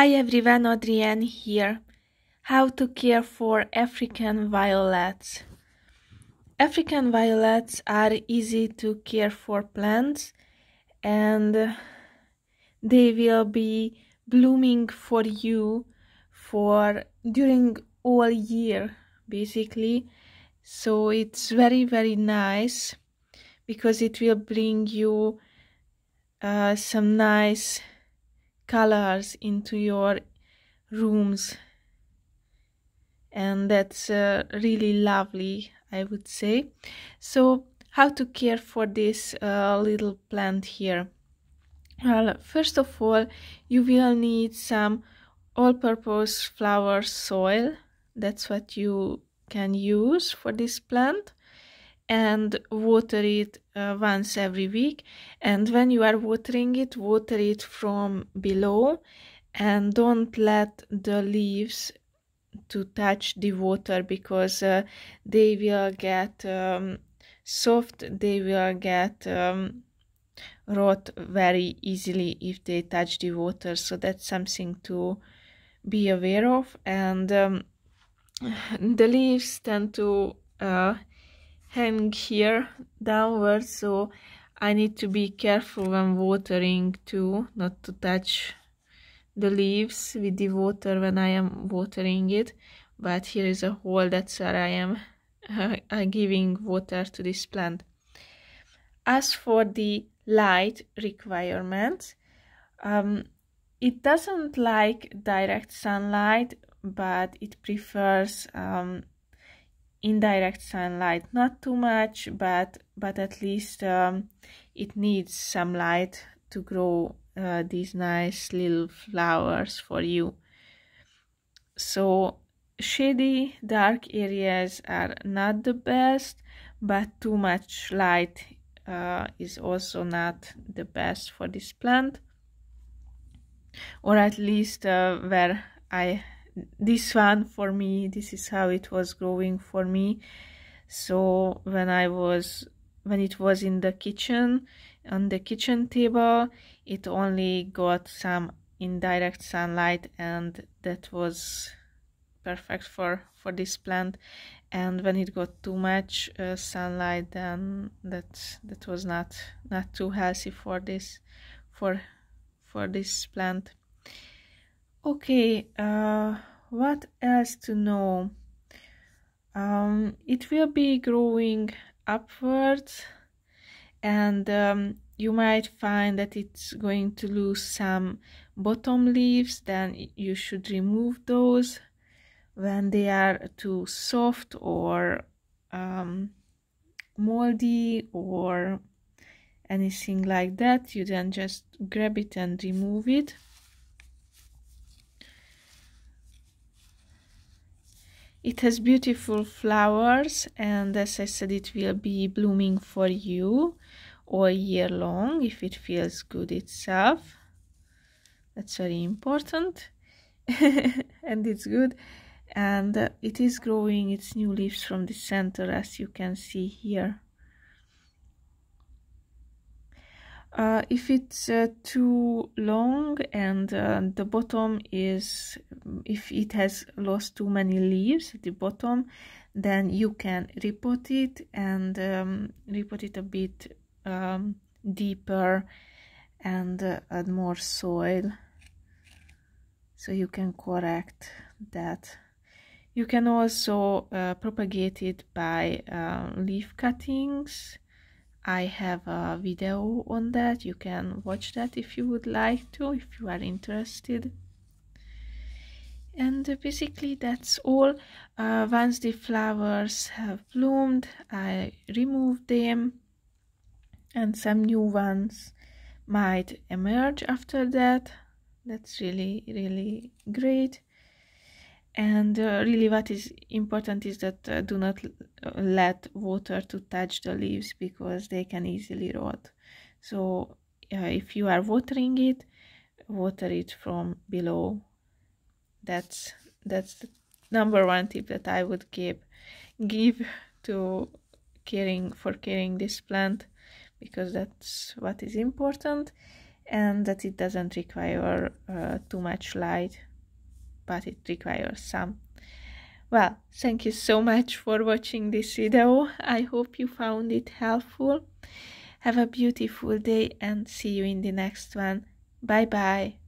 Hi everyone, Adrienne here. How to care for African violets. African violets are easy to care for plants and they will be blooming for you for during all year basically. So it's very very nice because it will bring you uh, some nice colors into your rooms and that's uh, really lovely i would say so how to care for this uh, little plant here well first of all you will need some all-purpose flower soil that's what you can use for this plant and water it uh, once every week and when you are watering it water it from below and don't let the leaves to touch the water because uh, they will get um, soft they will get um, rot very easily if they touch the water so that's something to be aware of and um, the leaves tend to uh, hang here downwards so I need to be careful when watering too not to touch the leaves with the water when I am watering it but here is a hole that's where I am uh, giving water to this plant as for the light requirements um, it doesn't like direct sunlight but it prefers um, indirect sunlight not too much but but at least um, it needs some light to grow uh, these nice little flowers for you so shady dark areas are not the best but too much light uh, is also not the best for this plant or at least uh, where I this one for me this is how it was growing for me so when i was when it was in the kitchen on the kitchen table it only got some indirect sunlight and that was perfect for for this plant and when it got too much uh, sunlight then that that was not not too healthy for this for for this plant okay uh, what else to know um, it will be growing upwards and um, you might find that it's going to lose some bottom leaves then you should remove those when they are too soft or um, moldy or anything like that you then just grab it and remove it It has beautiful flowers and as I said it will be blooming for you all year long if it feels good itself. That's very important and it's good and it is growing its new leaves from the center as you can see here. Uh, if it's uh, too long and uh, the bottom is, if it has lost too many leaves at the bottom, then you can repot it and um, repot it a bit um, deeper and uh, add more soil so you can correct that. You can also uh, propagate it by uh, leaf cuttings I have a video on that. You can watch that if you would like to, if you are interested. And basically that's all. Uh, once the flowers have bloomed, I remove them and some new ones might emerge after that. That's really, really great and uh, really what is important is that uh, do not uh, let water to touch the leaves because they can easily rot so uh, if you are watering it water it from below that's that's the number one tip that i would give give to caring for caring this plant because that's what is important and that it doesn't require uh, too much light but it requires some. Well, thank you so much for watching this video. I hope you found it helpful. Have a beautiful day and see you in the next one. Bye bye.